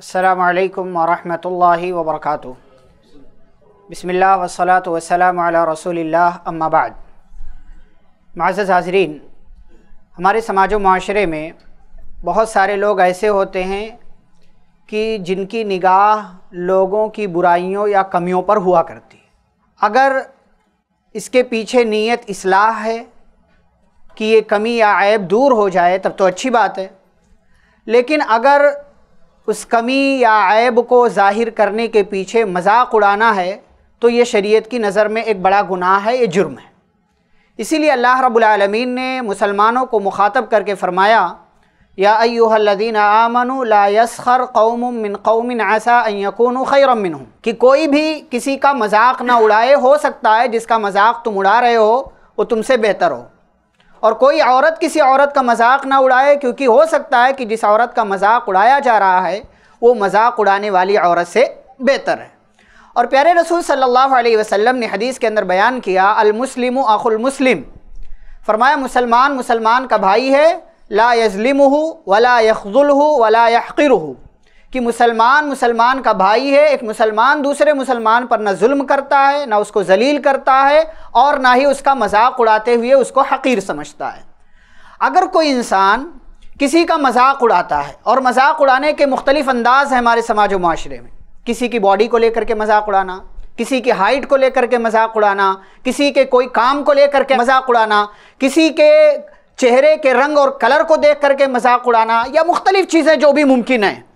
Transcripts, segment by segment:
असलकम वरहमल वबरक बसमिल्ल वसलात वसलाम रसोल्ला अम्माबाद माज़ हाजरीन हमारे समाज माशरे में बहुत सारे लोग ऐसे होते हैं कि जिनकी निगाह लोगों की बुराइयों या कमियों पर हुआ करती है अगर इसके पीछे नीयत असलाह है कि ये कमी या ऐब दूर हो जाए तब तो अच्छी बात है लेकिन अगर उस कमी या ऐब को ज़ाहिर करने के पीछे मजाक उड़ाना है तो ये शरीयत की नज़र में एक बड़ा गुनाह है ये जुर्म है इसीलिए अल्लाह रबालमीन ने मुसलमानों को मुखातब करके फ़रमाया या अयोहल्लिन आमनु ला यसखर कौम मिन कौमिन ऐसा यकून खैरमिन हूँ कि कोई भी किसी का मजाक ना उड़ाए हो सकता है जिसका मजाक तुम उड़ा रहे हो वो तुमसे बेहतर हो और कोई औरत किसी औरत का मजाक ना उड़ाए क्योंकि हो सकता है कि जिस औरत का मजाक उड़ाया जा रहा है वो मजाक उड़ाने वाली औरत से बेहतर है और प्यारे रसूल सल्लल्लाहु अलैहि वसल्लम ने हदीस के अंदर बयान किया अलमुस्लिम अखुल मुस्लिम फरमाया मुसलमान मुसलमान का भाई है ला यजलिम वला यखजुल वला यहर कि मुसलमान मुसलमान का भाई है एक मुसलमान दूसरे मुसलमान पर ना जुल्म करता है ना उसको जलील करता है और ना ही उसका मजाक उड़ाते हुए उसको हकीर समझता है अगर कोई इंसान किसी का मजाक उड़ाता है और मजाक उड़ाने के मुख्तलिफ अंदाज हैं हमारे समाज व माशरे में किसी की बॉडी को लेकर के मजाक उड़ाना किसी की हाइट को लेकर के मजाक उड़ाना किसी के कोई काम को लेकर के मजाक उड़ाना किसी के चेहरे के रंग और कलर को देख करके मजाक उड़ाना या मुख्तलिफ चीज़ें जो भी मुमकिन हैं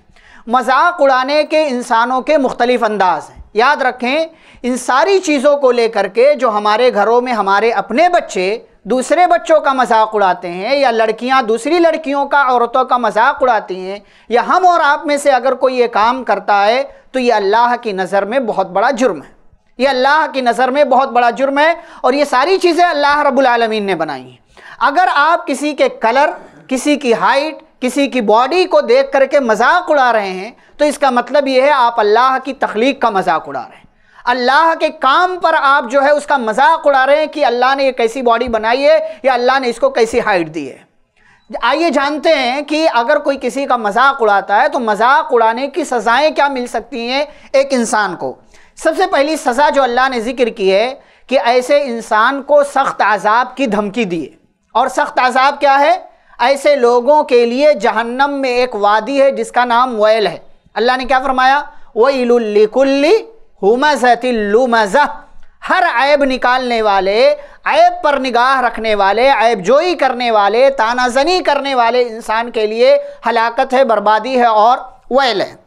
मजाक उड़ाने के इंसानों के मुख्तलिफ़ अंदाज हैं याद रखें इन सारी चीज़ों को लेकर के जो हमारे घरों में हमारे अपने बच्चे दूसरे बच्चों का मजाक उड़ाते हैं या लड़कियां दूसरी लड़कियों का औरतों का मजाक उड़ाती हैं या हम और आप में से अगर कोई ये काम करता है तो ये अल्लाह की नज़र में बहुत बड़ा जुर्म है ये अल्लाह की नज़र में बहुत बड़ा जुर्म है और ये सारी चीज़ें अल्लाह रब्बुल ने बनाई हैं अगर आप किसी के कलर किसी की हाइट किसी की बॉडी को देख करके मजाक उड़ा रहे हैं तो इसका मतलब ये है आप अल्लाह की तख्लीक का मजाक उड़ा रहे हैं अल्लाह के काम पर आप जो है उसका मजाक उड़ा रहे हैं कि अल्लाह ने ये कैसी बॉडी बनाई है या अल्लाह ने इसको कैसी हाइट दी है आइए जानते हैं कि अगर कोई किसी का मजाक उड़ाता है तो मजाक उड़ाने की सज़ाएँ क्या मिल सकती हैं एक इंसान को सबसे पहली सज़ा जो अल्लाह ने जिक्र की है कि ऐसे इंसान को सख्त आज़ाब की धमकी दिए और सख्त आज़ाब क्या है ऐसे लोगों के लिए जहन्नम में एक वादी है जिसका नाम वैल है अल्लाह ने क्या फरमाया वईलुल्लिकुल्ली हुमजतिल्लुमज़ह हर ऐब निकालने वाले ऐब पर निगाह रखने वाले ऐब जोई करने वाले तानाजनी करने वाले इंसान के लिए हलाकत है बर्बादी है और वैल है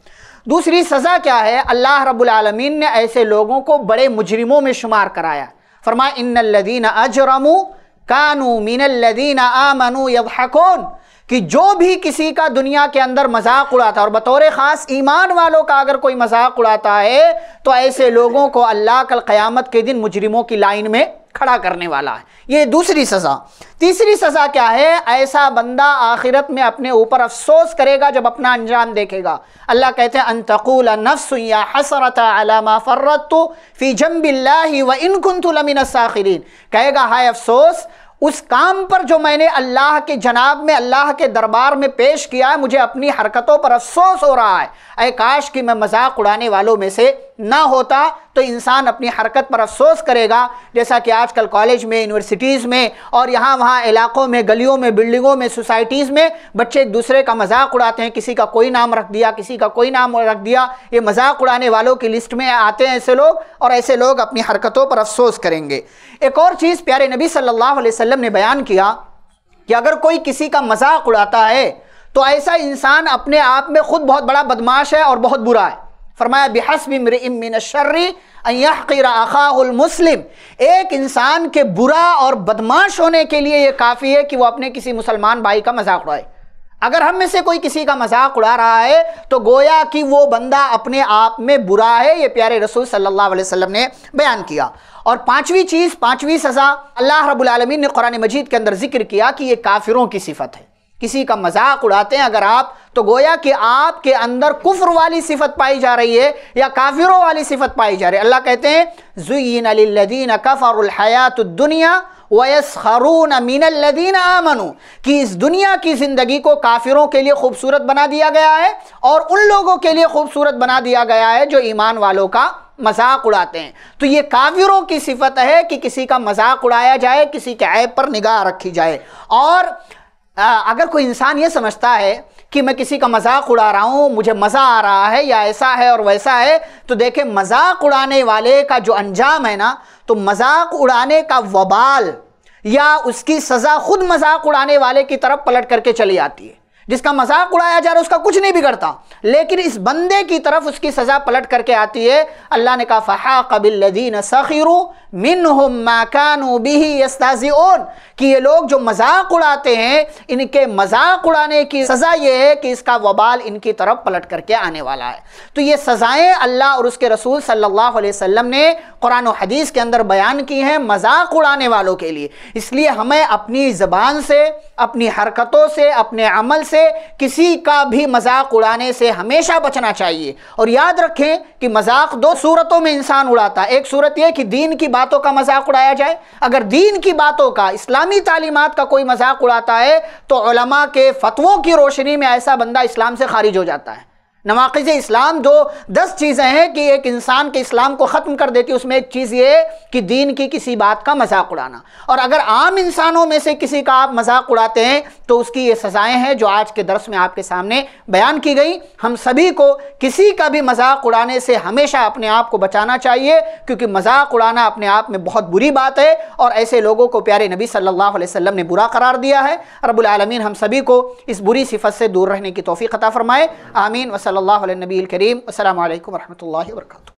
दूसरी सज़ा क्या है अल्लाह रबालमीन ने ऐसे लोगों को बड़े मुजरिमों में शुमार कराया फरमा इन लदीन अजरमू कानू आ आमनू यकून कि जो भी किसी का दुनिया के अंदर मजाक उड़ाता और बतौर ख़ास ईमान वालों का अगर कोई मजाक उड़ाता है तो ऐसे लोगों को अल्लाह कल क़यामत के दिन मुजरिमों की लाइन में खड़ा करने वाला है ये दूसरी सज़ा तीसरी सज़ा क्या है ऐसा बंदा आखिरत में अपने ऊपर अफसोस करेगा जब अपना अंजाम देखेगा अल्लाह कहते हैं अलामा फ़र्रत फ़ी जम्बिल्ला व कहेगा हाय अफसोस उस काम पर जो मैंने अल्लाह के जनाब में अल्लाह के दरबार में पेश किया है मुझे अपनी हरकतों पर अफसोस हो रहा है अ काश कि मैं मजाक उड़ाने वालों में से ना होता तो इंसान अपनी हरकत पर अफसोस करेगा जैसा कि आजकल कॉलेज में यूनिवर्सिटीज़ में और यहाँ वहाँ इलाकों में गलियों में बिल्डिंगों में सोसाइटीज़ में बच्चे एक दूसरे का मजाक उड़ाते हैं किसी का कोई नाम रख दिया किसी का कोई नाम रख दिया ये मजाक उड़ाने वालों की लिस्ट में आते हैं ऐसे लोग और ऐसे लोग अपनी हरकतों पर अफसोस करेंगे एक और चीज़ प्यारे नबी सल्लल्लाहु अलैहि वसल्लम ने बयान किया कि अगर कोई किसी का मजाक उड़ाता है तो ऐसा इंसान अपने आप में खुद बहुत बड़ा बदमाश है और बहुत बुरा है फरमाया बेहसबिमरमिनशर्री मुस्लिम एक इंसान के बुरा और बदमाश होने के लिए यह काफ़ी है कि वह अपने किसी मुसलमान भाई का मजाक उड़ाए अगर हम में से कोई किसी का मजाक उड़ा रहा है तो गोया कि वो बंदा अपने आप में बुरा है ये प्यारे रसूल सल्लल्लाहु अलैहि वसल्लम ने बयान किया और पांचवी चीज़ पांचवी सज़ा अल्लाह रब्बुल आलमीन ने कुरान मजीद के अंदर जिक्र किया कि ये काफिरों की सिफत है किसी का मजाक उड़ाते हैं अगर आप तो गोया कि आपके अंदर कुफर वाली सिफत पाई जा रही है या काफिरों वाली सिफत पाई जा रही है अल्लाह कहते हैं जुयन लदीन कफ़रहयात दुनिया वयसखरून मीनल्लदीन आमनु कि इस दुनिया की ज़िंदगी को काफिरों के लिए खूबसूरत बना दिया गया है और उन लोगों के लिए खूबसूरत बना दिया गया है जो ईमान वालों का मजाक उड़ाते हैं तो ये काफिरों की सिफत है कि किसी का मजाक उड़ाया जाए किसी के ऐब पर निगाह रखी जाए और आ, अगर कोई इंसान ये समझता है कि मैं किसी का मजाक उड़ा रहा हूँ मुझे मज़ा आ रहा है या ऐसा है और वैसा है तो देखे मजाक उड़ाने वाले का जो अंजाम है ना तो मजाक उड़ाने का वबाल या उसकी सज़ा खुद मजाक उड़ाने वाले की तरफ पलट करके चली आती है जिसका मजाक उड़ाया जा रहा है उसका कुछ नहीं बिगड़ता लेकिन इस बंदे की तरफ उसकी सज़ा पलट करके आती है अल्लाह ने कहा फ़हा कबिल्लिन सखीर मिन माकानू बिही कि ये लोग जो मजाक उड़ाते हैं इनके मजाक उड़ाने की सज़ा ये है कि इसका वबाल इनकी तरफ पलट करके आने वाला है तो ये सज़ाएँ अल्लाह और उसके रसूल अलैहि वसल्लम ने कुरान हदीस के अंदर बयान की हैं मजाक उड़ाने वालों के लिए इसलिए हमें अपनी ज़बान से अपनी हरकतों से अपने अमल से किसी का भी मजाक उड़ाने से हमेशा बचना चाहिए और याद रखें कि मजाक दो सूरतों में इंसान उड़ाता है एक सूरत यह कि दीन की बातों का मजाक उड़ाया जाए अगर दीन की बातों का इस्लामी तालीमत का कोई मजाक उड़ाता है तो के फतवों की रोशनी में ऐसा बंदा इस्लाम से खारिज हो जाता है नवाक़ इस्लाम जो दस चीज़ें हैं कि एक इंसान के इस्लाम को ख़त्म कर देती है उसमें एक चीज़ ये कि दीन की किसी बात का मजाक उड़ाना और अगर आम इंसानों में से किसी का आप मजाक उड़ाते हैं तो उसकी ये सज़ाएँ हैं जो आज के दरस में आपके सामने बयान की गई हम सभी को किसी का भी मजाक उड़ाने से हमेशा अपने आप को बचाना चाहिए क्योंकि मजाक उड़ाना अपने आप में बहुत बुरी बात है और ऐसे लोगों को प्यारे नबी सल्ला वसम ने बुरा करार दिया है रबालमीन हम सभी को इस बुरी सिफत से दूर रहने की तोफ़ी ख़ता फ़रमाए आमीन वसल صلى الله على النبي الكريم والسلام عليكم ورحمة الله وبركاته